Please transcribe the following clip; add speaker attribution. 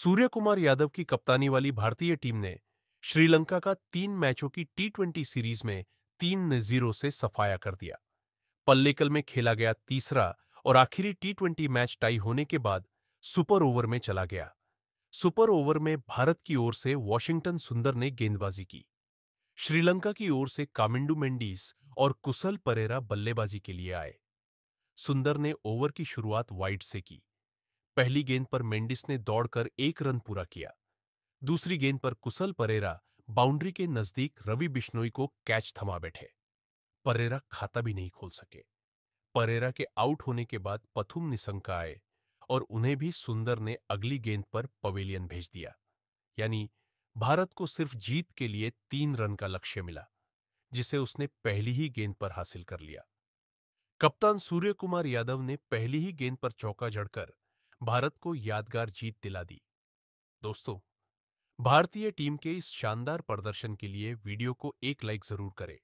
Speaker 1: सूर्य कुमार यादव की कप्तानी वाली भारतीय टीम ने श्रीलंका का तीन मैचों की टी ट्वेंटी सीरीज में तीन जीरो से सफाया कर दिया पल्लेकल में खेला गया तीसरा और आखिरी टी ट्वेंटी मैच टाई होने के बाद सुपर ओवर में चला गया सुपर ओवर में भारत की ओर से वॉशिंगटन सुंदर ने गेंदबाजी की श्रीलंका की ओर से कामिंडू मेंडिस और कुशल परेरा बल्लेबाजी के लिए आए सुंदर ने ओवर की शुरुआत वाइड से की पहली गेंद पर मेंडिस ने दौड़कर एक रन पूरा किया दूसरी गेंद पर कुशल परेरा बाउंड्री के नजदीक रवि बिश्नोई को कैच थमा बैठे परेरा खाता भी नहीं खोल सके परेरा के आउट होने के बाद पथुम निशंका आए और उन्हें भी सुंदर ने अगली गेंद पर पवेलियन भेज दिया यानी भारत को सिर्फ जीत के लिए तीन रन का लक्ष्य मिला जिसे उसने पहली ही गेंद पर हासिल कर लिया कप्तान सूर्य कुमार यादव ने पहली ही गेंद पर चौका जड़कर भारत को यादगार जीत दिला दी दोस्तों भारतीय टीम के इस शानदार प्रदर्शन के लिए वीडियो को
Speaker 2: एक लाइक जरूर करें